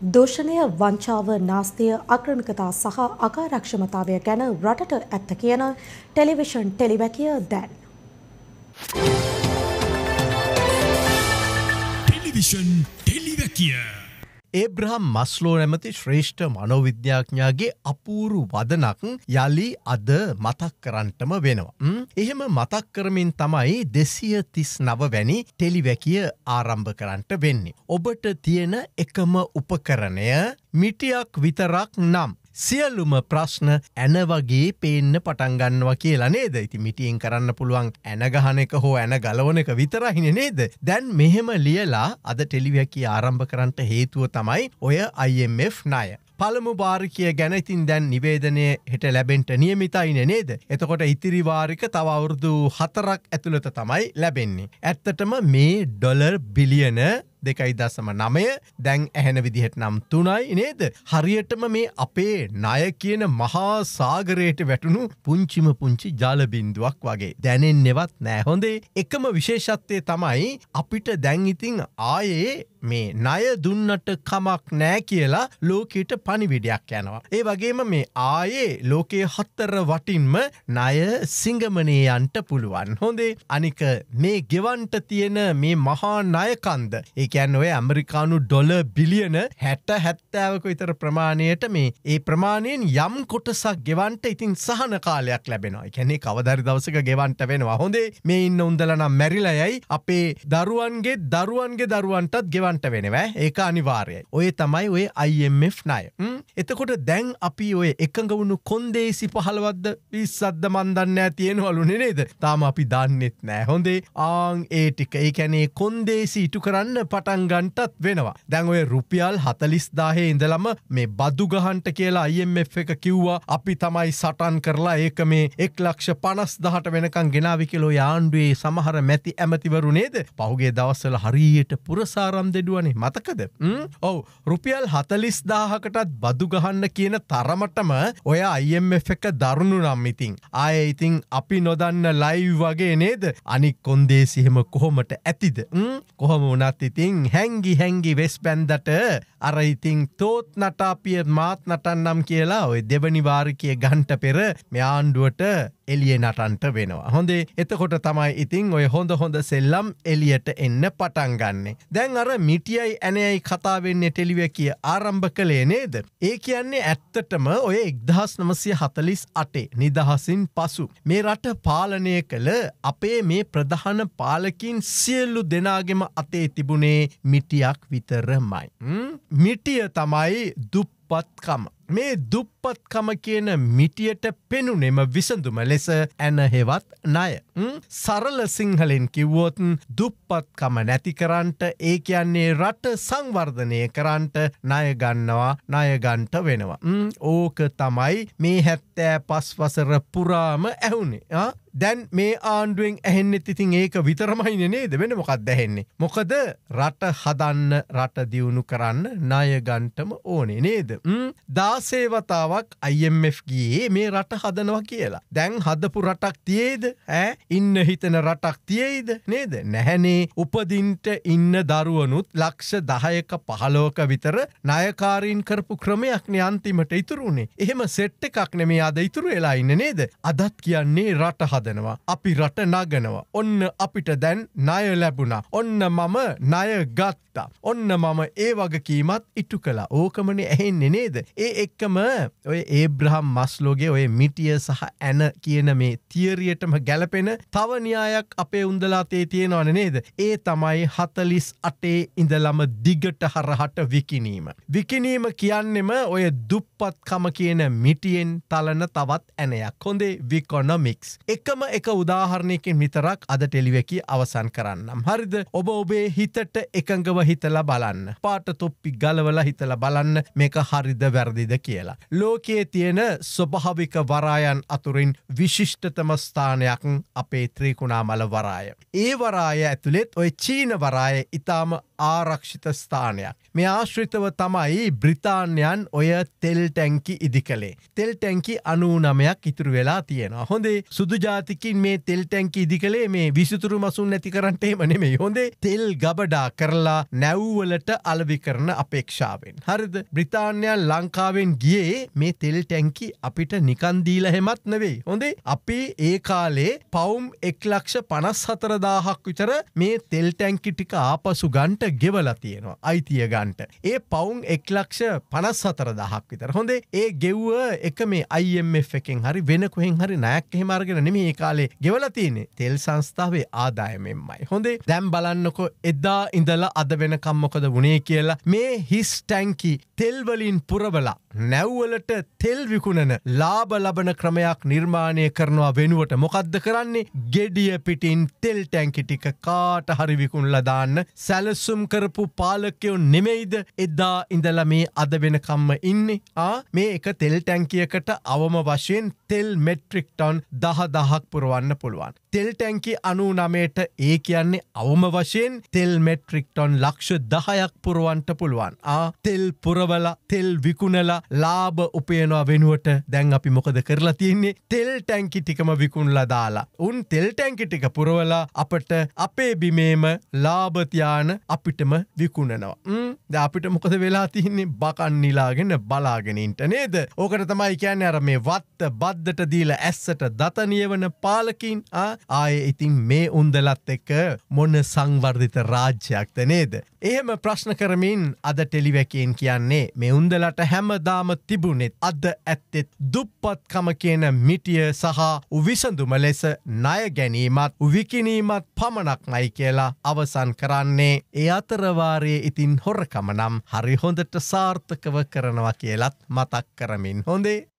දෝෂණය වංචාව නාස්තිය අක්‍රමිකතා සහ අකාරක්ෂමතාවය ගැන රටට ඇත්ත කියන ටෙලිවිෂන් ටෙලිවැකිය දැන්. ටෙලිවිෂන් ටෙලිවැකිය ඒබ්‍රහම් මස්ලෝ නැමති ශ්‍රේෂ්ඨ මනෝවිද්‍යාඥාගේ අපූරු වදනක් යළි අද මතක් කරන්ටම වෙනවා. එහෙම මතක් කරමින් තමයි දෙසිය තිස් නවවැනි ටෙලිවැකිය ආරම්භ කරන්ට වෙන්නේ. ඔබට තියෙන එකම උපකරණය මිටියක් විතරක් නම් සියල්ලුම ප්‍රශ්න ඇනවගේ පේන්න පටන්ගන්නවා කියලා නේද ඉති මිටියෙන් කරන්න පුළුවන් ඇනගහන එක හෝ ඇන ගලවනක විතරහින නේද දැන් මෙහෙම ලියලා අද ටෙලිවැකි ආරම්භ කරන්නට හේතුව තමයි ඔය IMF නාය පළමු භාරිකය ගැනතින් දැන් නිවේදනය හෙට ලැබෙන්ට නියමිතයින නේද. එතකොට ඉතිරිවාරික තවවුරුදු හතරක් ඇතුළත තමයි ලැබෙන්නේ. ඇත්තටම මේ ඩොලර් බිලියන දෙකයි දසම නමය දැන් ඇහැන විදිහට නම් තුනයි නේද. හරියටම මේ අපේ නය කියන මහා සාගරයට වැටුණු පුංචිම පුංචි ජාලබින්දුවක් වගේ. දැනෙන් නෙවත් නෑහොඳේ එකම විශේෂත්වය තමයි අපිට දැන්ඉතිං ආයේ මේ ණය දුන්නට කමක් නෑ කියලා ලෝකයට පනිවිඩයක් යනවා. ඒ වගේම මේ ආයේ ලෝකයේ හත්තර වටින්ම ණය සිංගමනයන්ට පුළුවන්. හොඳේ අනික මේ ගෙවන්ට තියෙන මේ මහා ණයකන්ද ඒ එකන් ඔය ඇමරිකානු ඩොල බිලියන හැට හැත්තාවක විතර ප්‍රමාණයට මේ ඒ ප්‍රමාණයෙන් යම් කොටසක් ගෙවන්ට ඉතින් සහන කාලයක් ලැබෙනවා එකැනෙ කවදරි දවසක ගෙවන්ට වෙනවා හොඳේ මේ ඉන්න උන්දලනම් මැරිලයයි අපේ දරුවන්ගේ දරුවන්ගේ දරුවන්ටත් ගෙවන්ට වෙනවා ඒක අනිවාර්යයි ඔය තමයි ඔය අයිF නය එතකොට දැන් අපි ඔය එකඟ වුණු කොන්දේසි පහළවද්ද විස්සද්ද මන්දන්න තියෙනවලු නෙනේද තාම අපි දන්නෙත් නෑ හොඳේ ආං ඒ ටික ඒකැනේ කොන්දේසි ඉටු කරන්න පට පටන්ගන්ටත් වෙනවා. දැන් ඔය රුපියල් හතලිස්දාහේ ඉඳලම මේ බදුගහන්ට කියලා අයිම්F එක කිව්වා අපි තමයි සටන් කරලා ඒක මේ එක් ලක්ෂ පනස් දහට වෙනකං ගෙනාවිකිලෝ යාණ්ඩුවේ සමහර මැති ඇමතිවරු නේද පහුගේ දවස්සල හරියට පුරසාරම් දෙඩුවනේ මතකද. ඔව රුපියල් හතලිස් දාහකටත් බදුගහන්න කියන තරමටම ඔය අයිම්F එක දරුණු නම් ඉතිං. ආය ඉතිං අපි නොදන්න ලයි වගේ නේද අනි කොන්දේ සිහෙම කොහොමට ඇතිද කොහොම වනත් ඉතින් ඉතිං හැංගි හැංගි වෙස් බැන්දට අර ඉතිං තෝත් නටාපිය මාත් නටන්නම් කියලා ඔය දෙවනි වාරිකය ගන්ට පෙර මෙආණ්ඩුවට එලිය නටන්ට වෙනවා. හොඳේ එතකොට තමයි ඉතින් ඔය හොඳ හොඳ සෙල්ලම් එලියට එන්න පටන්ගන්නේ. දැන් අර මිටියයි ඇනයයි කතාවෙන්නේ ටෙලිව කිය ආරම්භ කළේ නේද. ඒ කියන්නේ ඇත්තටම ඔය එක්දහස් නමසය හතලිස් අටේ නිදහසින් පසු. මේ රට පාලනය කළ අපේ මේ ප්‍රධාන පාලකින් සියල්ලු දෙනාගෙම අතේ තිබුණේ මිටියක් විතරමයි. මිටිය තමයි දුප්පත්කම. මේ දුප්පත්කම කියන මිටියට පෙනුනෙම විසඳුම ලෙස ඇනහෙවත් ණය. සරල සිංහලෙන් කිව්වොතුන් දුප්පත්කම නැති කරන්ට ඒ කියන්නේ රට සංවර්ධනය කරන්ට ණයගන්නවා ණයගන්ට වෙනවා. ඕක තමයි මේ හැත්තෑ පස් වසර පුරාම ඇහුනේ. දැන් මේ ආණ්ඩුවෙන් ඇහෙන්නෙත් ඉතින් ඒක විතරමයින නේද වෙන මොකක් දැහෙන්නේ. මොකද රට හදන්න රට දියුණු කරන්න ණයගන්ටම ඕනේ නේද. දාසේවතාවක් අයිMF ගියේ මේ රට හදනවා කියලා. දැන් හදපු රටක් තියේද ඇ ඉන්න හිතන රටක් තියෙයිද නේද නැහැනේ උපදින්ට ඉන්න දරුවනුත් ලක්ෂ දහයක පහලෝක විතර නයකාරීන් කරපු ක්‍රමයක් නයන්තිමට ඉතුරුුණේ එහෙම සෙට් එකක් නෙමේ අද ඉතුරු වෙලා ඉන්න නේද අදත් කියන්නේ රට හදනවා අපි රට නගනවා ඔන්න අපිට දැන් ණය ලැබුණා ඔන්න මම ණය ගත්තා ඔන්න මම ඒ වගකීමත් ඉටු කලා ඕකමන ඇහෙන්නේ නේද ඒ එක්කම ඔය ඒබ්‍රහම් මස්ලෝගේ ඔය මිටිය සහ ඇන කියන මේ තියරියටම ගැලපෙන තව න්‍යායක් අපේ උන්දලාතේ තියෙනවන නේද. ඒ තමයි හතලිස් අටේ ඉඳලම දිගට හරහට විකිනීම. විකිනීම කියන්නෙම ඔය දුප්පත්කම කියන මිටියෙන් තලන තවත් ඇනයක් හොඳේ විකොනොමික්ස්. එකම එක උදාහරණයකින් විතරක් අද ටෙලිවකි අවසන් කරන්නම්. හරිද ඔබ ඔබේ හිතට එකඟව හිතලා බලන්න. පාට තොප්පි ගලවල හිතල බලන්න මේක හරිද වැරදිද කියලා. ලෝකයේ තියෙන ස්වභාවික වරායන් අතුරින් විශිෂ්ටතම ස්ථානයක් අප අපේ ත්‍රීකුණාමල වරාය. ඒ වරාය ඇතුළෙත් ඔය චීන වරාය ඉතාම ආරක්ෂිත ස්ථානයක්. මේ ආශ්‍රිතව තමයි බ්‍රිතාන්යන් ඔය තෙල් ටැංකි ඉදි කළේ. තෙල් ටැංකි අනූනමයක් ඉතුරු වෙලා තියෙනවා. හොඳේ සුදුජාතිකින් මේ තෙල් ටැංකි ඉදි කළේ මේ විසිතුරු මසුන් නැති කරටේම නෙමේ හොඳේ තෙල් ගබඩා කරලා නැව්වලට අලවි කරන අපේක්ෂාවෙන්. හරිද බ්‍රිතාන්යන් ලංකාවෙන් ගියේ මේ තෙල් ටැංකි අපිට නිකන්දීල හෙමත් නෙවෙයි. හොඳේ අපි ඒ කාලේ පවුම් එක්ලක්ෂ පනස් හතරදාහක් විතර මේ තෙල් ටැංකි ටික ආපසු ගන්ට ගෙවලා තියෙනවා අයිතිය ගන්ට ඒ පවුන් එක්ලක්ෂ පනස් සතර දහක් විතර හොඳේ ඒ ගෙව්ව එක මේ අයිF එකෙන් හරි වෙන කොහෙන් හරි නෑක් හෙමාර්ගෙන නෙම ඒ කාලේ ගෙවලා තියෙනෙ තෙල් සංස්ථාවේ ආදායමෙන්මයි හොඳේ දැම් බලන්නකො එදා ඉඳලා අද වෙනකම්මොකද වනේ කියලා මේ හිස් ටැන්කි තෙල්වලින් පුරවලා නැව්වලට තෙල් විකුණන ලාබ ලබන ක්‍රමයක් නිර්මාණය කරනවා වෙනුවට මොකද්ද කරන්නේ ගෙඩිය පිටින් තෙල් ටැංකිටික කාට හරිවිකුණලදාන්න සැලසුම් කරපු පාලකයෝ නෙමෙයිද එදා ඉඳල මේ අද වෙනකම්ම ඉන්නේ ආ මේ එක තෙල් ටැංකියකට අවම වශයෙන් තෙල් මෙට්‍රික්ටොන් දහ දහක් පුරුවන්න පුළුවන් තෙල්ටැන්කි අනු නමයට ඒ කියන්නේ අවම වශයෙන් තෙල් මෙට්‍රික්ටොන් ලක්ෂ දහයක් පුරුවන්ට පුළුවන් ආ තෙල් පුරවල තෙල් විකුණලා ලාභ උපයනවා වෙනුවට දැන් අපි මොකද කරලා තියන්නේ තෙල් ටැන්කි ටිකම විකුණලා දාලා උන් තෙල් ටැන්කි ටික පුරවලා අපට අපේ බිමේම ලාභතියාන අපිටම විකුණනවා ද අපිට මොකද වෙලා තියන්නේ බකන් නිලාගෙන බලාගෙනින්ට නේද ඕකට තමයි කියන්න අර මේ වත්ත බද්ධට දීල ඇස්සට දතනියවන පාලකින් ආ ආය ඉතින් මේ උන්දලත් එක මොන සංවර්ධිත රාජ්‍යයක්ද නේද. එහෙම ප්‍රශ්න කරමින් අද ටෙලිවැකෙන් කියන්නේ මේ උන්දලට හැමදාම තිබුණෙත් අද ඇත්තෙත් දුප්පත්කම කියන මිටිය සහ උවිසඳුම ලෙස ණය ගැනීමත් උවිකිනීමත් පමණක් මයි කියලා අවසන් කරන්නේ ඒ අතරවාරයේ ඉතින් හොරකමනම් හරි හොඳට සාර්ථකව කරනවා කියලත් මතක් කරමින් හොඳේ